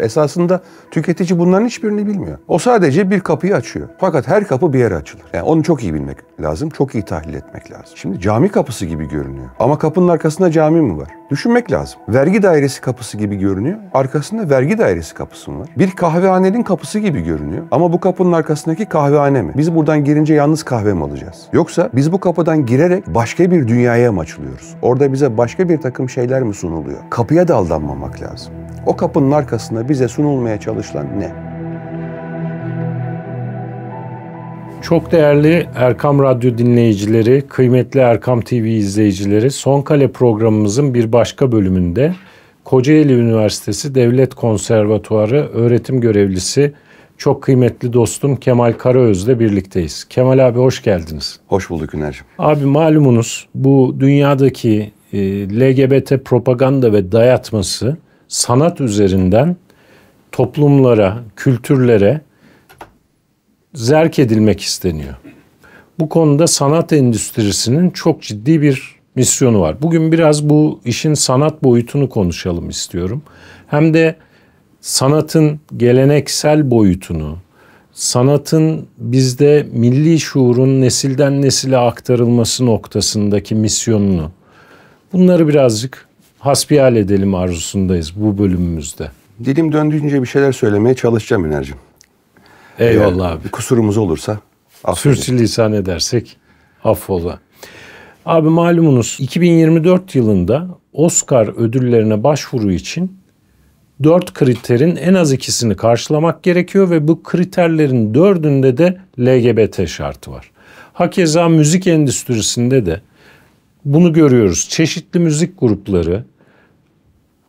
Esasında tüketici bunların hiçbirini bilmiyor. O sadece bir kapıyı açıyor. Fakat her kapı bir yere açılır. Yani onu çok iyi bilmek lazım, çok iyi tahlil etmek lazım. Şimdi cami kapısı gibi görünüyor. Ama kapının arkasında cami mi var? Düşünmek lazım. Vergi dairesi kapısı gibi görünüyor. Arkasında vergi dairesi kapısı var? Bir kahvehanenin kapısı gibi görünüyor. Ama bu kapının arkasındaki kahvehane mi? Biz buradan girince yalnız kahve mi alacağız? Yoksa biz bu kapıdan girerek başka bir dünyaya mı açılıyoruz? Orada bize başka bir takım şeyler mi sunuluyor? Kapıya da aldanmamak lazım. O kapının arkasında bize sunulmaya çalışılan ne? Çok değerli Erkam Radyo dinleyicileri, kıymetli Erkam TV izleyicileri, Son Kale programımızın bir başka bölümünde Kocaeli Üniversitesi Devlet Konservatuarı öğretim görevlisi çok kıymetli dostum Kemal Karaöz'le birlikteyiz. Kemal abi hoş geldiniz. Hoş bulduk Üner'cim. Abi malumunuz bu dünyadaki e, LGBT propaganda ve dayatması sanat üzerinden toplumlara, kültürlere zerk edilmek isteniyor. Bu konuda sanat endüstrisinin çok ciddi bir misyonu var. Bugün biraz bu işin sanat boyutunu konuşalım istiyorum. Hem de sanatın geleneksel boyutunu, sanatın bizde milli şuurun nesilden nesile aktarılması noktasındaki misyonunu bunları birazcık hasbihal edelim arzusundayız bu bölümümüzde. Dilim döndüğünce bir şeyler söylemeye çalışacağım Ener'cim. Eyvallah Eğer abi. Kusurumuz olursa affedin. Sürçülisan edersek affola. Abi malumunuz 2024 yılında Oscar ödüllerine başvuru için dört kriterin en az ikisini karşılamak gerekiyor ve bu kriterlerin dördünde de LGBT şartı var. Hakeza müzik endüstrisinde de bunu görüyoruz. Çeşitli müzik grupları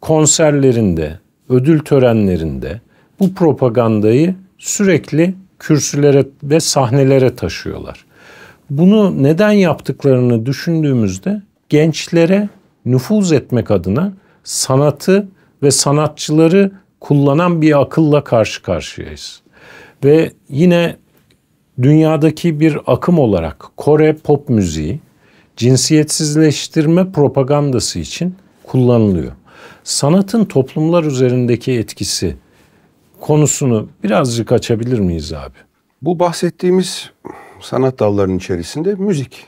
konserlerinde, ödül törenlerinde bu propagandayı sürekli kürsülere ve sahnelere taşıyorlar. Bunu neden yaptıklarını düşündüğümüzde gençlere nüfuz etmek adına sanatı ve sanatçıları kullanan bir akılla karşı karşıyayız. Ve yine dünyadaki bir akım olarak Kore pop müziği cinsiyetsizleştirme propagandası için kullanılıyor. Sanatın toplumlar üzerindeki etkisi konusunu birazcık açabilir miyiz abi? Bu bahsettiğimiz sanat dallarının içerisinde müzik.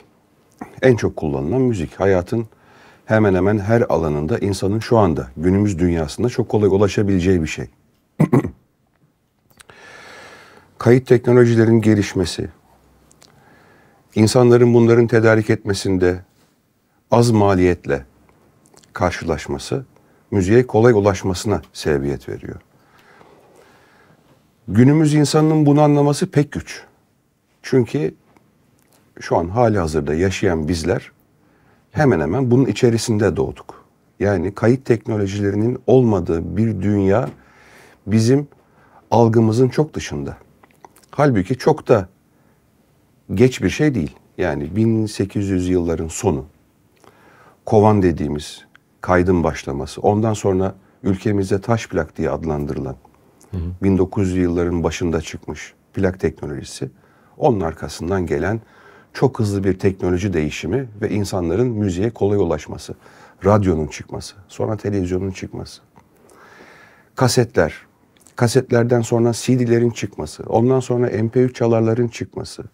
En çok kullanılan müzik. Hayatın hemen hemen her alanında insanın şu anda günümüz dünyasında çok kolay ulaşabileceği bir şey. Kayıt teknolojilerin gelişmesi, insanların bunların tedarik etmesinde az maliyetle karşılaşması müziğe kolay ulaşmasına sebebiyet veriyor. Günümüz insanının bunu anlaması pek güç. Çünkü şu an hali hazırda yaşayan bizler hemen hemen bunun içerisinde doğduk. Yani kayıt teknolojilerinin olmadığı bir dünya bizim algımızın çok dışında. Halbuki çok da geç bir şey değil. Yani 1800 yılların sonu. Kovan dediğimiz kaydın başlaması. Ondan sonra ülkemizde taş plak diye adlandırılan 1900'lü yılların başında çıkmış plak teknolojisi. Onun arkasından gelen çok hızlı bir teknoloji değişimi ve insanların müziğe kolay ulaşması. Radyonun çıkması, sonra televizyonun çıkması. Kasetler, kasetlerden sonra CD'lerin çıkması, ondan sonra MP3 çalarların çıkması.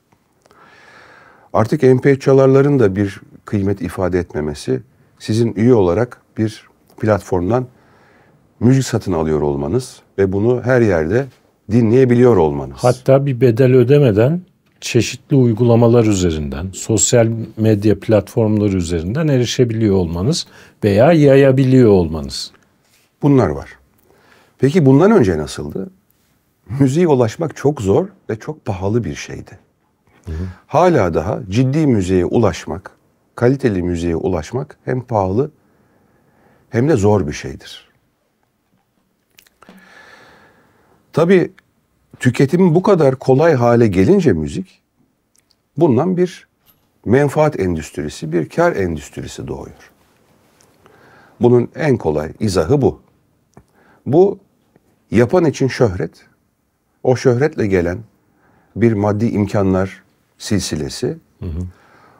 Artık MP3 çalarların da bir kıymet ifade etmemesi sizin üye olarak bir platformdan müzik satın alıyor olmanız ve bunu her yerde dinleyebiliyor olmanız. Hatta bir bedel ödemeden çeşitli uygulamalar üzerinden, sosyal medya platformları üzerinden erişebiliyor olmanız veya yayabiliyor olmanız. Bunlar var. Peki bundan önce nasıldı? Müziğe ulaşmak çok zor ve çok pahalı bir şeydi. Hı hı. Hala daha ciddi müziğe ulaşmak, kaliteli müziğe ulaşmak hem pahalı hem de zor bir şeydir. Tabii tüketimin bu kadar kolay hale gelince müzik bundan bir menfaat endüstrisi, bir kar endüstrisi doğuyor. Bunun en kolay izahı bu. Bu yapan için şöhret, o şöhretle gelen bir maddi imkanlar silsilesi, hı hı.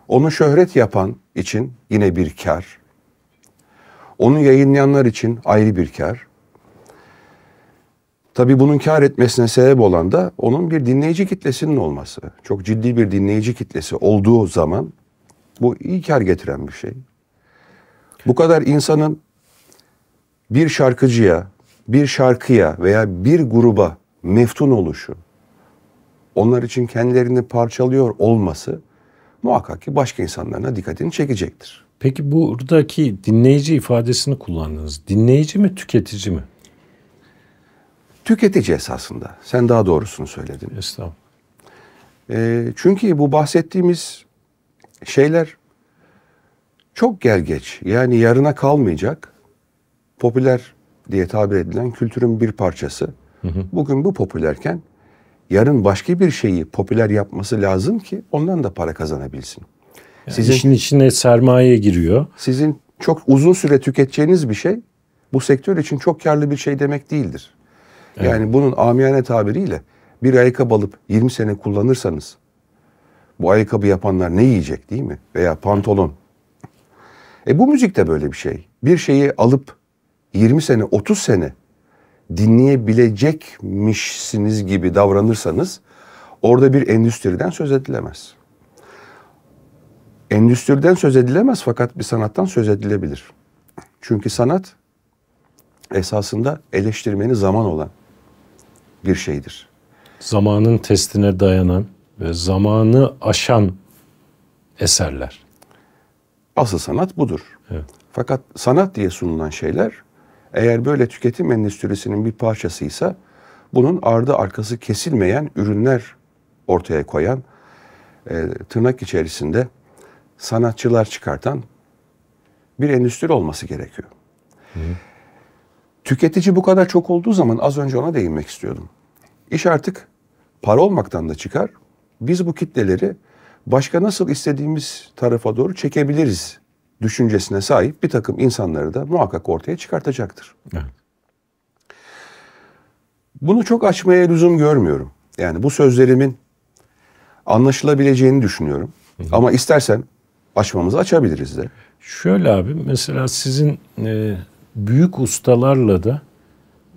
onu şöhret yapan için yine bir kar, onu yayınlayanlar için ayrı bir kar, Tabii bunun kar etmesine sebep olan da onun bir dinleyici kitlesinin olması. Çok ciddi bir dinleyici kitlesi olduğu zaman bu iyi kar getiren bir şey. Bu kadar insanın bir şarkıcıya, bir şarkıya veya bir gruba meftun oluşu, onlar için kendilerini parçalıyor olması muhakkak ki başka insanlarına dikkatini çekecektir. Peki buradaki dinleyici ifadesini kullandınız. Dinleyici mi, tüketici mi? tüketici esasında. Sen daha doğrusunu söyledin. Estağfurullah. E, çünkü bu bahsettiğimiz şeyler çok gel geç. Yani yarına kalmayacak popüler diye tabir edilen kültürün bir parçası. Hı hı. Bugün bu popülerken yarın başka bir şeyi popüler yapması lazım ki ondan da para kazanabilsin. Yani sizin işin içine sermaye giriyor. Sizin çok uzun süre tüketeceğiniz bir şey bu sektör için çok karlı bir şey demek değildir. Evet. Yani bunun amiyane tabiriyle bir ayakkabı alıp 20 sene kullanırsanız bu ayakkabı yapanlar ne yiyecek değil mi? Veya pantolon. E bu müzik de böyle bir şey. Bir şeyi alıp 20 sene 30 sene dinleyebilecekmişsiniz gibi davranırsanız orada bir endüstriden söz edilemez. Endüstriden söz edilemez fakat bir sanattan söz edilebilir. Çünkü sanat esasında eleştirmeni zaman olan, bir şeydir. Zamanın testine dayanan ve zamanı aşan eserler. Asıl sanat budur. Evet. Fakat sanat diye sunulan şeyler eğer böyle tüketim endüstrisinin bir parçasıysa bunun ardı arkası kesilmeyen ürünler ortaya koyan e, tırnak içerisinde sanatçılar çıkartan bir endüstri olması gerekiyor. Hı. Tüketici bu kadar çok olduğu zaman az önce ona değinmek istiyordum. İş artık para olmaktan da çıkar. Biz bu kitleleri başka nasıl istediğimiz tarafa doğru çekebiliriz düşüncesine sahip bir takım insanları da muhakkak ortaya çıkartacaktır. Bunu çok açmaya lüzum görmüyorum. Yani bu sözlerimin anlaşılabileceğini düşünüyorum. Ama istersen açmamızı açabiliriz de. Şöyle abi mesela sizin e, büyük ustalarla da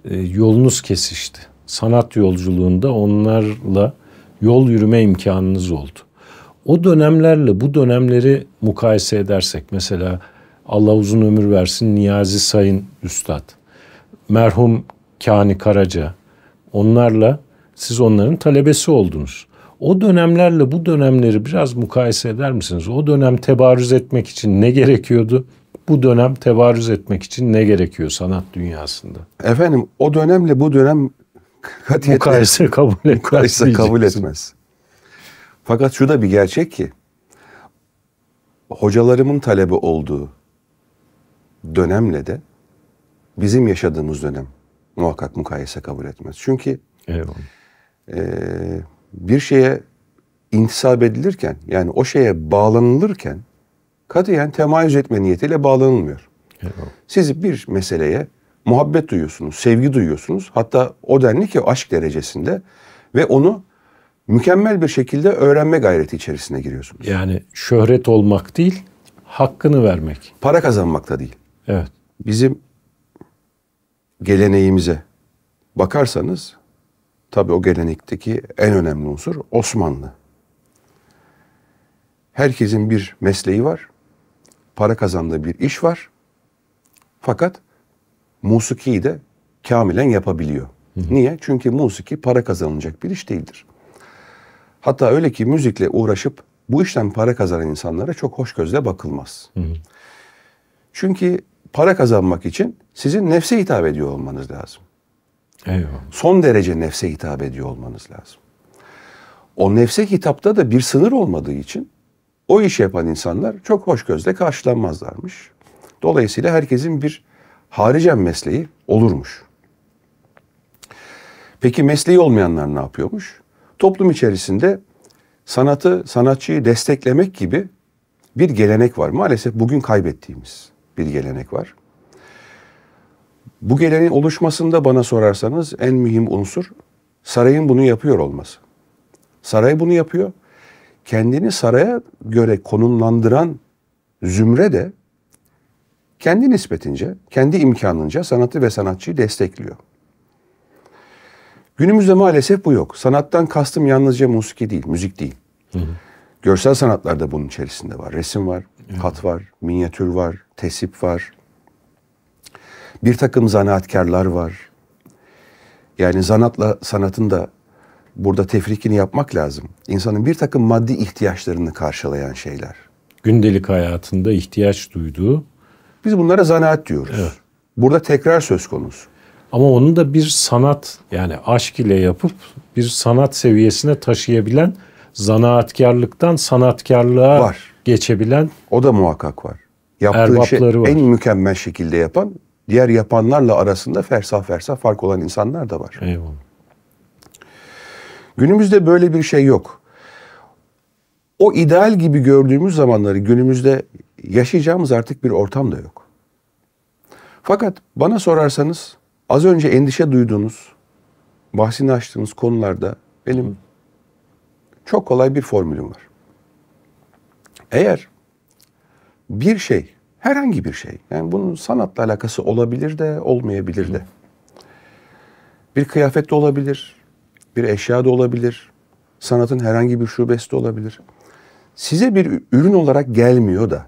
e, yolunuz kesişti. Sanat yolculuğunda onlarla yol yürüme imkanınız oldu. O dönemlerle bu dönemleri mukayese edersek mesela Allah uzun ömür versin Niyazi Sayın Üstad, merhum Kani Karaca onlarla siz onların talebesi oldunuz. O dönemlerle bu dönemleri biraz mukayese eder misiniz? O dönem tebarüz etmek için ne gerekiyordu? bu dönem tebarüz etmek için ne gerekiyor sanat dünyasında? Efendim o dönemle bu dönem katiyetle... Mukayese kabul etmez. Mukayese kabul etmez. Fakat şu da bir gerçek ki hocalarımın talebi olduğu dönemle de bizim yaşadığımız dönem muhakkak mukayese kabul etmez. Çünkü E, bir şeye intisap edilirken yani o şeye bağlanılırken katiyen temayüz etme niyetiyle bağlanılmıyor. Evet. Siz bir meseleye muhabbet duyuyorsunuz, sevgi duyuyorsunuz. Hatta o denli ki aşk derecesinde ve onu mükemmel bir şekilde öğrenme gayreti içerisine giriyorsunuz. Yani şöhret olmak değil, hakkını vermek. Para kazanmak da değil. Evet. Bizim geleneğimize bakarsanız tabii o gelenekteki en önemli unsur Osmanlı. Herkesin bir mesleği var para kazandığı bir iş var. Fakat musikiyi de kamilen yapabiliyor. Hı hı. Niye? Çünkü musiki para kazanılacak bir iş değildir. Hatta öyle ki müzikle uğraşıp bu işten para kazanan insanlara çok hoş gözle bakılmaz. Hı hı. Çünkü para kazanmak için sizin nefse hitap ediyor olmanız lazım. Eyvallah. Son derece nefse hitap ediyor olmanız lazım. O nefse hitapta da bir sınır olmadığı için o işi yapan insanlar çok hoş gözle karşılanmazlarmış. Dolayısıyla herkesin bir haricen mesleği olurmuş. Peki mesleği olmayanlar ne yapıyormuş? Toplum içerisinde sanatı, sanatçıyı desteklemek gibi bir gelenek var. Maalesef bugün kaybettiğimiz bir gelenek var. Bu geleneğin oluşmasında bana sorarsanız en mühim unsur sarayın bunu yapıyor olması. Saray bunu yapıyor kendini saraya göre konumlandıran zümre de kendi nispetince, kendi imkanınca sanatı ve sanatçıyı destekliyor. Günümüzde maalesef bu yok. Sanattan kastım yalnızca musiki değil, müzik değil. Hı hı. Görsel sanatlar da bunun içerisinde var. Resim var, hı. kat var, minyatür var, tesip var. Bir takım zanaatkarlar var. Yani zanatla sanatın da burada tefrikini yapmak lazım. İnsanın bir takım maddi ihtiyaçlarını karşılayan şeyler. Gündelik hayatında ihtiyaç duyduğu. Biz bunlara zanaat diyoruz. Evet. Burada tekrar söz konusu. Ama onu da bir sanat yani aşk ile yapıp bir sanat seviyesine taşıyabilen zanaatkarlıktan sanatkarlığa var. geçebilen o da muhakkak var. Yaptığı şey var. en mükemmel şekilde yapan diğer yapanlarla arasında fersah fersah fark olan insanlar da var. Eyvallah. Günümüzde böyle bir şey yok. O ideal gibi gördüğümüz zamanları günümüzde yaşayacağımız artık bir ortam da yok. Fakat bana sorarsanız az önce endişe duyduğunuz, bahsini açtığınız konularda benim çok kolay bir formülüm var. Eğer bir şey, herhangi bir şey, yani bunun sanatla alakası olabilir de olmayabilir de. Bir kıyafet de olabilir, bir eşya da olabilir. Sanatın herhangi bir şubesi de olabilir. Size bir ürün olarak gelmiyor da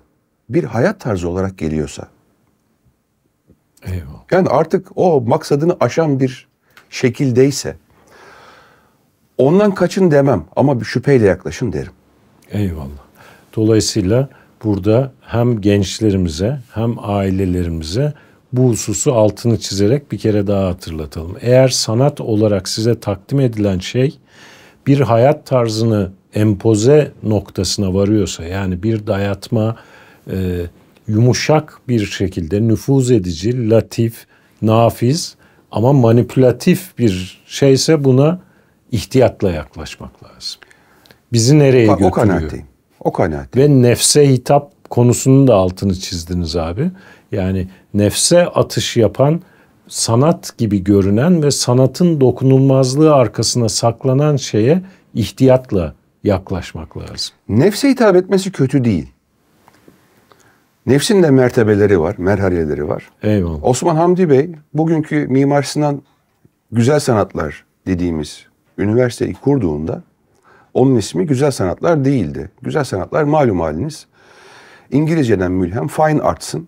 bir hayat tarzı olarak geliyorsa. Eyvallah. Yani artık o maksadını aşan bir şekildeyse ondan kaçın demem ama bir şüpheyle yaklaşın derim. Eyvallah. Dolayısıyla burada hem gençlerimize hem ailelerimize bu hususu altını çizerek bir kere daha hatırlatalım. Eğer sanat olarak size takdim edilen şey bir hayat tarzını empoze noktasına varıyorsa yani bir dayatma e, yumuşak bir şekilde nüfuz edici, latif, nafiz ama manipülatif bir şeyse buna ihtiyatla yaklaşmak lazım. Bizi nereye Bak, götürüyor? O kanaatteyim. O kanaat. Ve nefse hitap konusunun da altını çizdiniz abi. Yani nefse atış yapan sanat gibi görünen ve sanatın dokunulmazlığı arkasına saklanan şeye ihtiyatla yaklaşmak lazım. Nefse hitap etmesi kötü değil. Nefsin de mertebeleri var, merhaleleri var. Eyvallah. Osman Hamdi Bey bugünkü Mimar Sinan Güzel Sanatlar dediğimiz üniversiteyi kurduğunda onun ismi Güzel Sanatlar değildi. Güzel Sanatlar malum haliniz İngilizceden mülhem Fine Arts'ın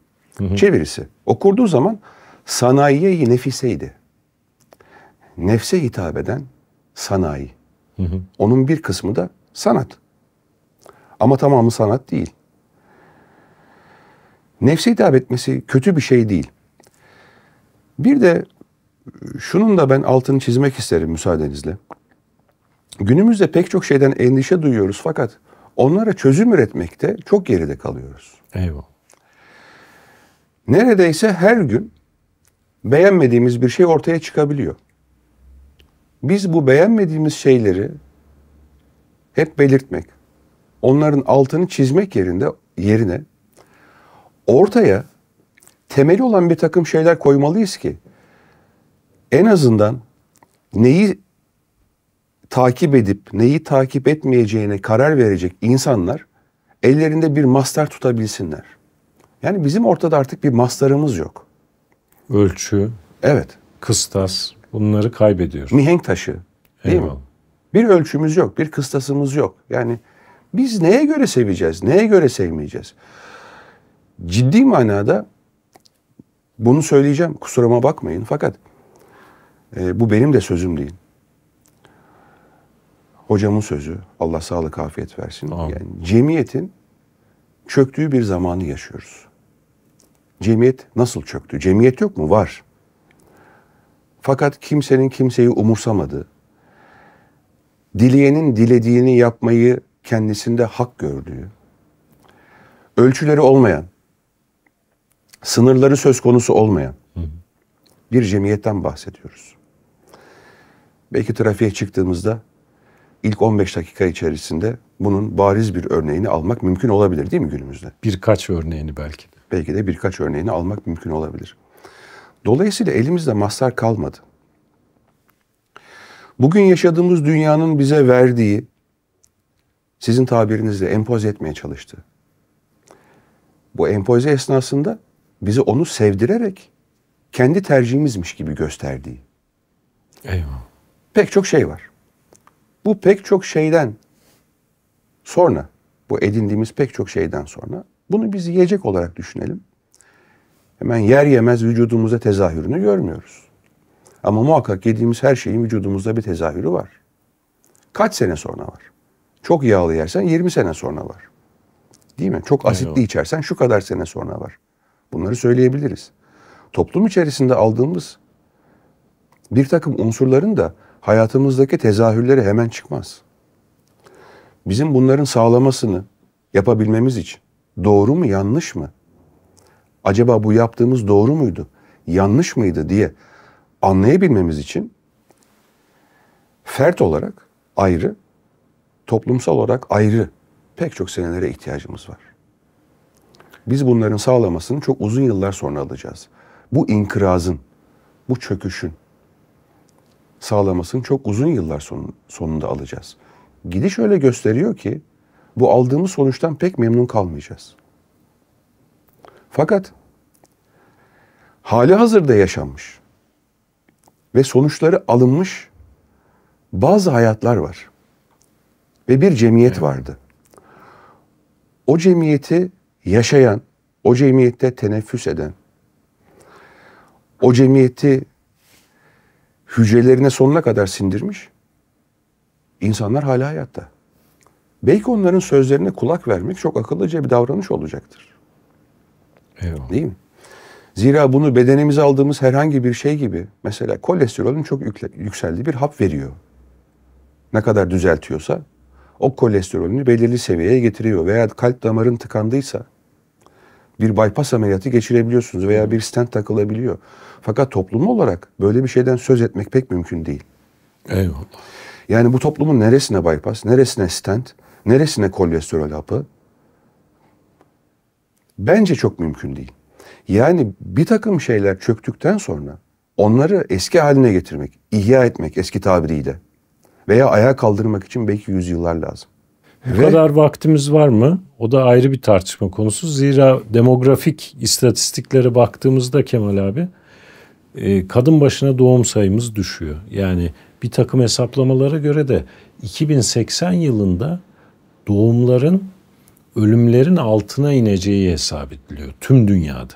çevirisi. Okurduğu zaman sanayiye nefiseydi. Nefse hitap eden sanayi. Hı hı. Onun bir kısmı da sanat. Ama tamamı sanat değil. Nefse hitap etmesi kötü bir şey değil. Bir de e, şunun da ben altını çizmek isterim müsaadenizle. Günümüzde pek çok şeyden endişe duyuyoruz fakat onlara çözüm üretmekte çok geride kalıyoruz. Eyvallah neredeyse her gün beğenmediğimiz bir şey ortaya çıkabiliyor. Biz bu beğenmediğimiz şeyleri hep belirtmek, onların altını çizmek yerinde yerine ortaya temeli olan bir takım şeyler koymalıyız ki en azından neyi takip edip neyi takip etmeyeceğine karar verecek insanlar ellerinde bir master tutabilsinler. Yani bizim ortada artık bir maslarımız yok. Ölçü. Evet. Kıstas. Bunları kaybediyoruz. Mihenk taşı. Değil Eyvallah. mi? Bir ölçümüz yok, bir kıstasımız yok. Yani biz neye göre seveceğiz, neye göre sevmeyeceğiz? Ciddi manada bunu söyleyeceğim, kusuruma bakmayın. Fakat e, bu benim de sözüm değil. Hocamın sözü, Allah sağlık, afiyet versin. Yani cemiyetin çöktüğü bir zamanı yaşıyoruz. Cemiyet nasıl çöktü? Cemiyet yok mu? Var. Fakat kimsenin kimseyi umursamadı. Dileyenin dilediğini yapmayı kendisinde hak gördüğü, ölçüleri olmayan, sınırları söz konusu olmayan bir cemiyetten bahsediyoruz. Belki trafiğe çıktığımızda ilk 15 dakika içerisinde bunun bariz bir örneğini almak mümkün olabilir değil mi günümüzde? Birkaç örneğini belki belki de birkaç örneğini almak mümkün olabilir. Dolayısıyla elimizde mahsar kalmadı. Bugün yaşadığımız dünyanın bize verdiği, sizin tabirinizle empoze etmeye çalıştı. Bu empoze esnasında bizi onu sevdirerek kendi tercihimizmiş gibi gösterdiği. Eyvah. Pek çok şey var. Bu pek çok şeyden sonra, bu edindiğimiz pek çok şeyden sonra bunu biz yiyecek olarak düşünelim. Hemen yer yemez vücudumuza tezahürünü görmüyoruz. Ama muhakkak yediğimiz her şeyin vücudumuzda bir tezahürü var. Kaç sene sonra var? Çok yağlı yersen 20 sene sonra var. Değil mi? Çok asitli Eyvallah. içersen şu kadar sene sonra var. Bunları söyleyebiliriz. Toplum içerisinde aldığımız bir takım unsurların da hayatımızdaki tezahürleri hemen çıkmaz. Bizim bunların sağlamasını yapabilmemiz için doğru mu yanlış mı? Acaba bu yaptığımız doğru muydu? Yanlış mıydı diye anlayabilmemiz için fert olarak ayrı, toplumsal olarak ayrı pek çok senelere ihtiyacımız var. Biz bunların sağlamasını çok uzun yıllar sonra alacağız. Bu inkırazın, bu çöküşün sağlamasını çok uzun yıllar sonunda alacağız. Gidiş öyle gösteriyor ki bu aldığımız sonuçtan pek memnun kalmayacağız. Fakat hali hazırda yaşanmış ve sonuçları alınmış bazı hayatlar var. Ve bir cemiyet vardı. O cemiyeti yaşayan, o cemiyette teneffüs eden, o cemiyeti hücrelerine sonuna kadar sindirmiş insanlar hala hayatta. Belki onların sözlerine kulak vermek çok akıllıca bir davranış olacaktır. Eyvallah. Değil mi? Zira bunu bedenimize aldığımız herhangi bir şey gibi mesela kolesterolün çok yükseldiği bir hap veriyor. Ne kadar düzeltiyorsa o kolesterolünü belirli seviyeye getiriyor veya kalp damarın tıkandıysa bir bypass ameliyatı geçirebiliyorsunuz veya bir stent takılabiliyor. Fakat toplum olarak böyle bir şeyden söz etmek pek mümkün değil. Eyvallah. Yani bu toplumun neresine bypass, neresine stent, Neresine kolesterol hapı? Bence çok mümkün değil. Yani bir takım şeyler çöktükten sonra onları eski haline getirmek, ihya etmek eski tabiriyle veya ayağa kaldırmak için belki yüzyıllar lazım. Bu Ve, kadar vaktimiz var mı? O da ayrı bir tartışma konusu. Zira demografik istatistiklere baktığımızda Kemal abi e, kadın başına doğum sayımız düşüyor. Yani bir takım hesaplamalara göre de 2080 yılında doğumların ölümlerin altına ineceği hesap ediliyor tüm dünyada.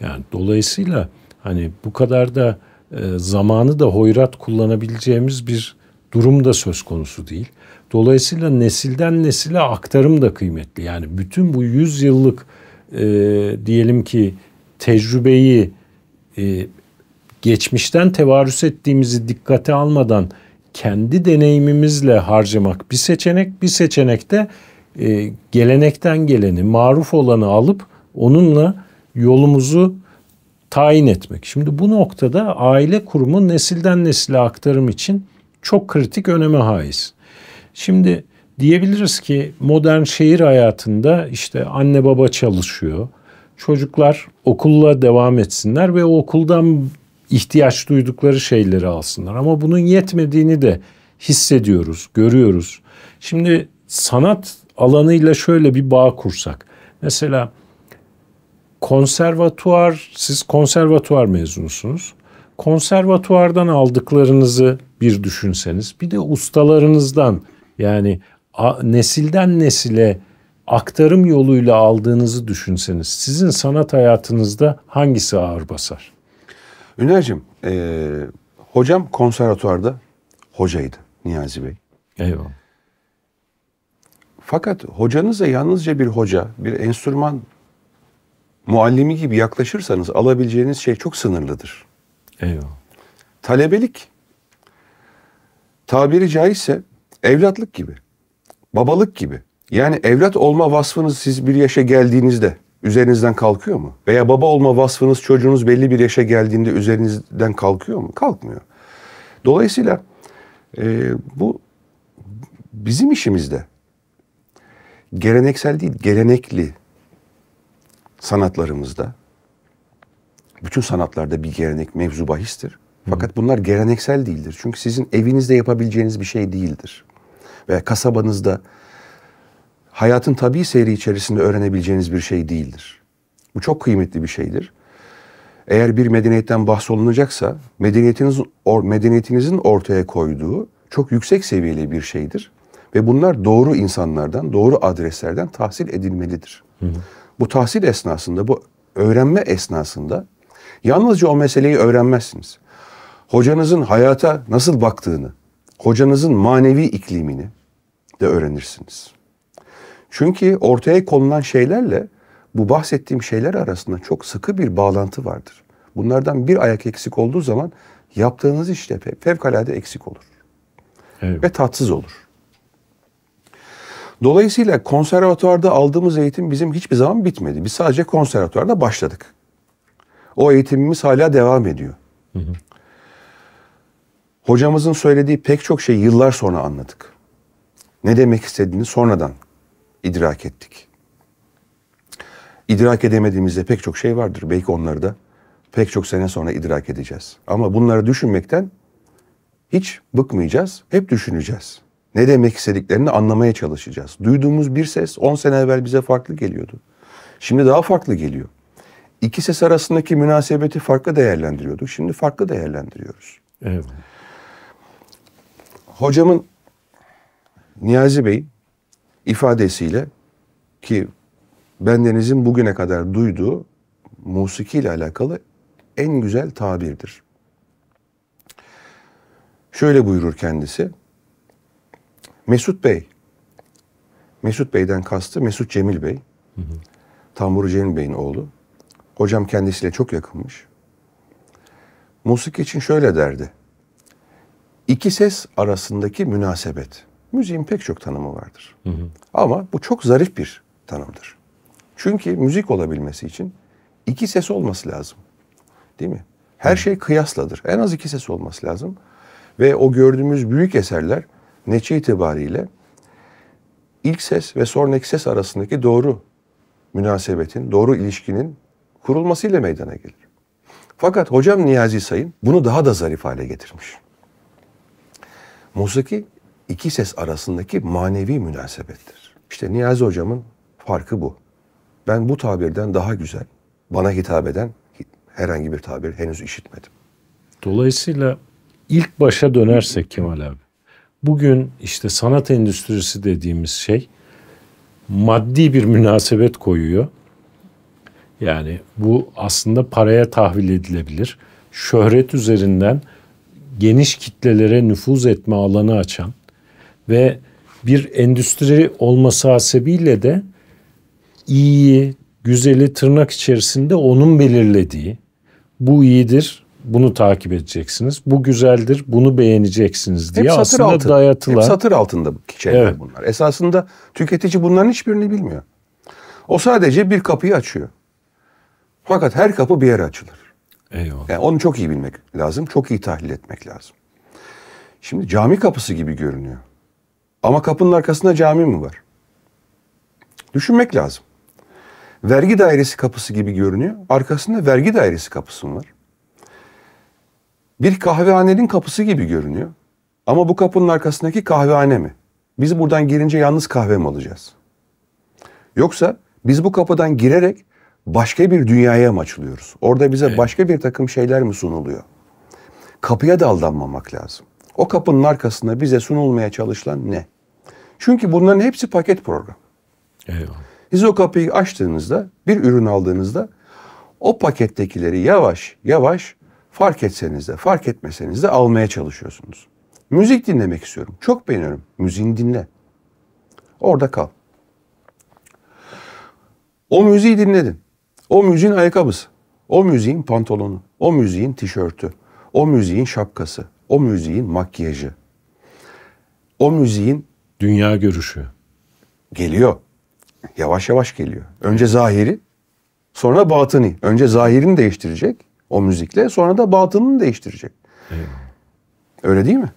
Yani dolayısıyla hani bu kadar da e, zamanı da hoyrat kullanabileceğimiz bir durum da söz konusu değil. Dolayısıyla nesilden nesile aktarım da kıymetli. Yani bütün bu 100 yıllık e, diyelim ki tecrübeyi e, geçmişten tevarüs ettiğimizi dikkate almadan kendi deneyimimizle harcamak bir seçenek. Bir seçenekte e, gelenekten geleni, maruf olanı alıp onunla yolumuzu tayin etmek. Şimdi bu noktada aile kurumu nesilden nesile aktarım için çok kritik öneme haiz. Şimdi diyebiliriz ki modern şehir hayatında işte anne baba çalışıyor. Çocuklar okulla devam etsinler ve okuldan ihtiyaç duydukları şeyleri alsınlar. Ama bunun yetmediğini de hissediyoruz, görüyoruz. Şimdi sanat alanıyla şöyle bir bağ kursak. Mesela konservatuar, siz konservatuar mezunsunuz, Konservatuardan aldıklarınızı bir düşünseniz. Bir de ustalarınızdan yani nesilden nesile aktarım yoluyla aldığınızı düşünseniz. Sizin sanat hayatınızda hangisi ağır basar? Üner'cim e, hocam konservatuarda hocaydı Niyazi Bey. Eyvallah. Fakat hocanız yalnızca bir hoca, bir enstrüman muallimi gibi yaklaşırsanız alabileceğiniz şey çok sınırlıdır. Eyvallah. Talebelik tabiri caizse evlatlık gibi, babalık gibi. Yani evlat olma vasfınız siz bir yaşa geldiğinizde üzerinizden kalkıyor mu? Veya baba olma vasfınız çocuğunuz belli bir yaşa geldiğinde üzerinizden kalkıyor mu? Kalkmıyor. Dolayısıyla e, bu bizim işimizde geleneksel değil, gelenekli sanatlarımızda bütün sanatlarda bir gelenek mevzu bahistir. Fakat bunlar geleneksel değildir. Çünkü sizin evinizde yapabileceğiniz bir şey değildir. Veya kasabanızda hayatın tabii seyri içerisinde öğrenebileceğiniz bir şey değildir. Bu çok kıymetli bir şeydir. Eğer bir medeniyetten bahsolunacaksa medeniyetiniz, or, medeniyetinizin ortaya koyduğu çok yüksek seviyeli bir şeydir. Ve bunlar doğru insanlardan, doğru adreslerden tahsil edilmelidir. Hı hı. Bu tahsil esnasında, bu öğrenme esnasında yalnızca o meseleyi öğrenmezsiniz. Hocanızın hayata nasıl baktığını, hocanızın manevi iklimini de öğrenirsiniz. Çünkü ortaya konulan şeylerle bu bahsettiğim şeyler arasında çok sıkı bir bağlantı vardır. Bunlardan bir ayak eksik olduğu zaman yaptığınız işte fevkalade eksik olur. Evet. Ve tatsız olur. Dolayısıyla konservatuvarda aldığımız eğitim bizim hiçbir zaman bitmedi. Biz sadece konservatuvarda başladık. O eğitimimiz hala devam ediyor. Hı hı. Hocamızın söylediği pek çok şey yıllar sonra anladık. Ne demek istediğini sonradan idrak ettik. İdrak edemediğimizde pek çok şey vardır. Belki onları da pek çok sene sonra idrak edeceğiz. Ama bunları düşünmekten hiç bıkmayacağız. Hep düşüneceğiz. Ne demek istediklerini anlamaya çalışacağız. Duyduğumuz bir ses 10 sene evvel bize farklı geliyordu. Şimdi daha farklı geliyor. İki ses arasındaki münasebeti farklı değerlendiriyorduk. Şimdi farklı değerlendiriyoruz. Evet. Hocamın Niyazi Bey'in ifadesiyle ki bendenizin bugüne kadar duyduğu musiki ile alakalı en güzel tabirdir. Şöyle buyurur kendisi. Mesut Bey, Mesut Bey'den kastı Mesut Cemil Bey, hı Tamburu Cemil Bey'in oğlu. Hocam kendisiyle çok yakınmış. Musiki için şöyle derdi. İki ses arasındaki münasebet. Müziğin pek çok tanımı vardır. Hı hı. Ama bu çok zarif bir tanımdır. Çünkü müzik olabilmesi için iki ses olması lazım. Değil mi? Her hı. şey kıyasladır. En az iki ses olması lazım. Ve o gördüğümüz büyük eserler neçe itibariyle ilk ses ve sonraki ses arasındaki doğru münasebetin, doğru ilişkinin kurulmasıyla meydana gelir. Fakat hocam Niyazi Sayın bunu daha da zarif hale getirmiş. Musiki iki ses arasındaki manevi münasebettir. İşte Niyazi hocamın farkı bu. Ben bu tabirden daha güzel, bana hitap eden herhangi bir tabir henüz işitmedim. Dolayısıyla ilk başa dönersek Kemal abi. Bugün işte sanat endüstrisi dediğimiz şey maddi bir münasebet koyuyor. Yani bu aslında paraya tahvil edilebilir. Şöhret üzerinden geniş kitlelere nüfuz etme alanı açan ve bir endüstri olması hasebiyle de iyi, güzeli tırnak içerisinde onun belirlediği bu iyidir, bunu takip edeceksiniz. Bu güzeldir, bunu beğeneceksiniz diye hep aslında altı, dayatılan. Hep satır altında şeyler evet. bunlar. Esasında tüketici bunların hiçbirini bilmiyor. O sadece bir kapıyı açıyor. Fakat her kapı bir yere açılır. Eyvallah. Yani onu çok iyi bilmek lazım, çok iyi tahlil etmek lazım. Şimdi cami kapısı gibi görünüyor. Ama kapının arkasında cami mi var? Düşünmek lazım. Vergi dairesi kapısı gibi görünüyor. Arkasında vergi dairesi kapısı var. Bir kahvehanenin kapısı gibi görünüyor. Ama bu kapının arkasındaki kahvehane mi? Biz buradan girince yalnız kahve mi alacağız? Yoksa biz bu kapıdan girerek başka bir dünyaya mı açılıyoruz? Orada bize başka bir takım şeyler mi sunuluyor? Kapıya da aldanmamak lazım. O kapının arkasında bize sunulmaya çalışılan ne? Çünkü bunların hepsi paket program. Eyvallah. Siz o kapıyı açtığınızda, bir ürün aldığınızda o pakettekileri yavaş yavaş fark etseniz de fark etmeseniz de almaya çalışıyorsunuz. Müzik dinlemek istiyorum. Çok beğeniyorum. Müziğini dinle. Orada kal. O müziği dinledin. O müziğin ayakkabısı. O müziğin pantolonu. O müziğin tişörtü. O müziğin şapkası. O müziğin makyajı, o müziğin dünya görüşü geliyor. Yavaş yavaş geliyor. Önce zahiri, sonra batını. Önce zahirini değiştirecek o müzikle, sonra da batınını değiştirecek. Evet. Öyle değil mi?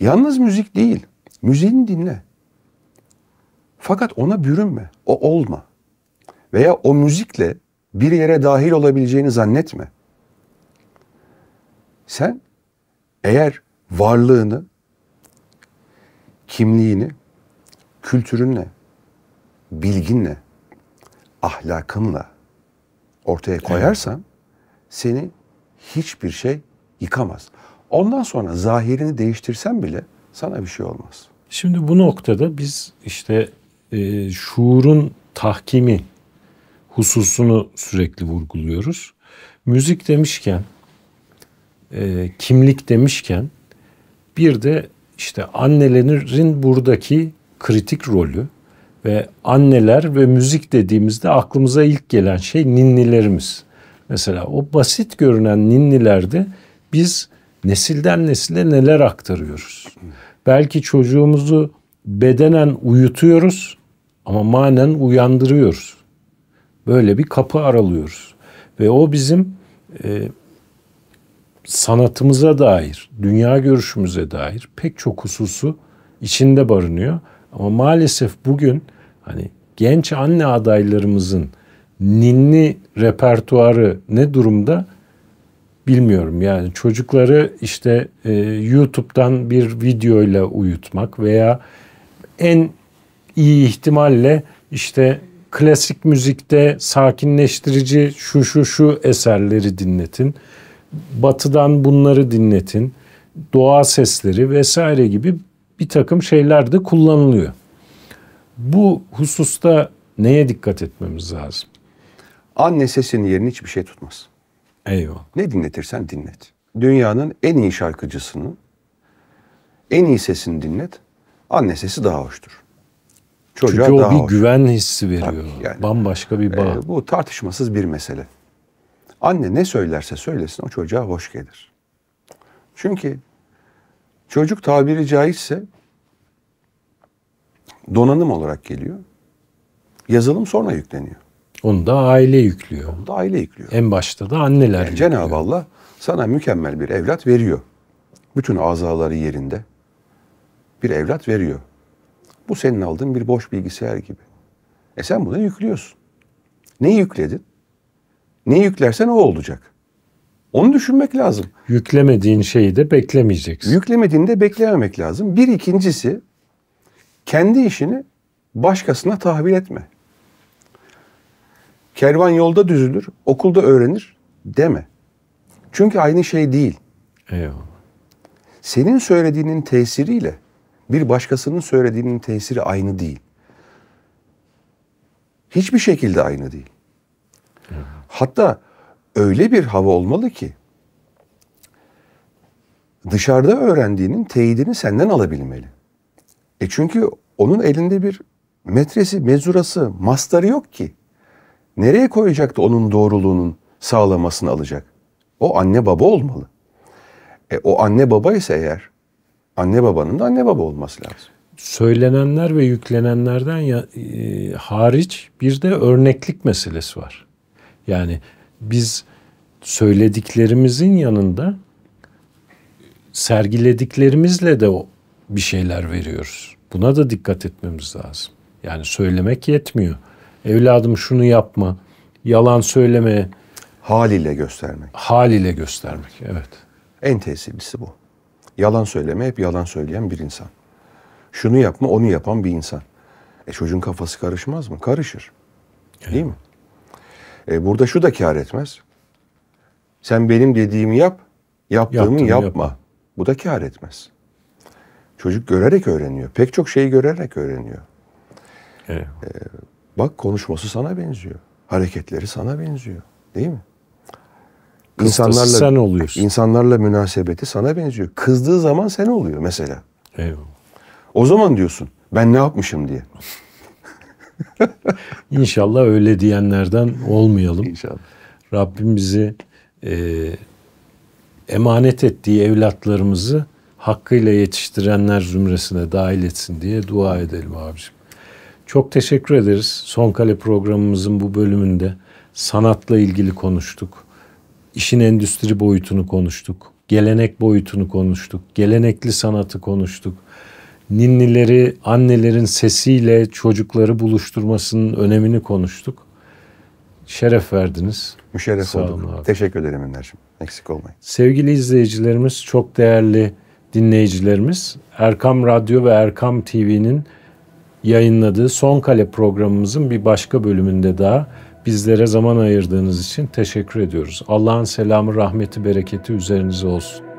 Yalnız müzik değil. Müziğini dinle. Fakat ona bürünme. O olma. Veya o müzikle bir yere dahil olabileceğini zannetme. Sen eğer varlığını, kimliğini, kültürünle, bilginle, ahlakınla ortaya koyarsan seni hiçbir şey yıkamaz. Ondan sonra zahirini değiştirsen bile sana bir şey olmaz. Şimdi bu noktada biz işte e, şuurun tahkimi hususunu sürekli vurguluyoruz. Müzik demişken e, kimlik demişken bir de işte annelerin buradaki kritik rolü ve anneler ve müzik dediğimizde aklımıza ilk gelen şey ninnilerimiz. Mesela o basit görünen ninnilerde biz nesilden nesile neler aktarıyoruz. Belki çocuğumuzu bedenen uyutuyoruz ama manen uyandırıyoruz. Böyle bir kapı aralıyoruz. Ve o bizim e, sanatımıza dair, dünya görüşümüze dair pek çok hususu içinde barınıyor. Ama maalesef bugün hani genç anne adaylarımızın ninni repertuarı ne durumda bilmiyorum. Yani çocukları işte e, YouTube'dan bir videoyla uyutmak veya en iyi ihtimalle işte klasik müzikte sakinleştirici şu şu şu eserleri dinletin batıdan bunları dinletin, doğa sesleri vesaire gibi bir takım şeyler de kullanılıyor. Bu hususta neye dikkat etmemiz lazım? Anne sesinin yerini hiçbir şey tutmaz. Eyvah. Ne dinletirsen dinlet. Dünyanın en iyi şarkıcısını, en iyi sesini dinlet. Anne sesi daha hoştur. Çocuğa Çünkü o daha bir hoş. güven hissi veriyor. Tabii yani, Bambaşka bir bağ. E, bu tartışmasız bir mesele. Anne ne söylerse söylesin o çocuğa hoş gelir. Çünkü çocuk tabiri caizse donanım olarak geliyor. Yazılım sonra yükleniyor. Onu da aile yüklüyor. Onu da aile yüklüyor. En başta da anneler yani yüklüyor. Cenab-ı Allah sana mükemmel bir evlat veriyor. Bütün azaları yerinde bir evlat veriyor. Bu senin aldığın bir boş bilgisayar gibi. E sen buna yüklüyorsun. Neyi yükledin? Ne yüklersen o olacak. Onu düşünmek lazım. Yüklemediğin şeyi de beklemeyeceksin. Yüklemediğini de beklememek lazım. Bir ikincisi kendi işini başkasına tahvil etme. Kervan yolda düzülür, okulda öğrenir deme. Çünkü aynı şey değil. Eyvallah. Senin söylediğinin tesiriyle bir başkasının söylediğinin tesiri aynı değil. Hiçbir şekilde aynı değil. Eyvallah. Hatta öyle bir hava olmalı ki dışarıda öğrendiğinin teyidini senden alabilmeli. E çünkü onun elinde bir metresi, mezurası, mastarı yok ki. Nereye koyacaktı onun doğruluğunun sağlamasını alacak? O anne baba olmalı. E, o anne baba ise eğer anne babanın da anne baba olması lazım. Söylenenler ve yüklenenlerden ya, e, hariç bir de örneklik meselesi var. Yani biz söylediklerimizin yanında sergilediklerimizle de bir şeyler veriyoruz. Buna da dikkat etmemiz lazım. Yani söylemek yetmiyor. Evladım şunu yapma, yalan söyleme. Haliyle göstermek. Haliyle göstermek, evet. En tesirlisi bu. Yalan söyleme hep yalan söyleyen bir insan. Şunu yapma onu yapan bir insan. E çocuğun kafası karışmaz mı? Karışır. Evet. Değil mi? E, burada şu da kar etmez. Sen benim dediğimi yap, yaptığımı Yaptığını yapma. yapma. Bu da kar etmez. Çocuk görerek öğreniyor. Pek çok şeyi görerek öğreniyor. Evet. Ee, bak konuşması sana benziyor. Hareketleri sana benziyor. Değil mi? İnsanlarla insanlarla sen oluyorsun. İnsanlarla münasebeti sana benziyor. Kızdığı zaman sen oluyor mesela. Eyvallah. O zaman diyorsun ben ne yapmışım diye. İnşallah öyle diyenlerden olmayalım. İnşallah. Rabbim bizi e, emanet ettiği evlatlarımızı hakkıyla yetiştirenler zümresine dahil etsin diye dua edelim abiciğim. Çok teşekkür ederiz. Son Kale programımızın bu bölümünde sanatla ilgili konuştuk. İşin endüstri boyutunu konuştuk. Gelenek boyutunu konuştuk. Gelenekli sanatı konuştuk ninnileri annelerin sesiyle çocukları buluşturmasının önemini konuştuk. Şeref verdiniz. Müşerref Sağ olduk. Abi. Teşekkür ederim Ender'cim. Eksik olmayın. Sevgili izleyicilerimiz, çok değerli dinleyicilerimiz, Erkam Radyo ve Erkam TV'nin yayınladığı Son Kale programımızın bir başka bölümünde daha bizlere zaman ayırdığınız için teşekkür ediyoruz. Allah'ın selamı, rahmeti, bereketi üzerinize olsun.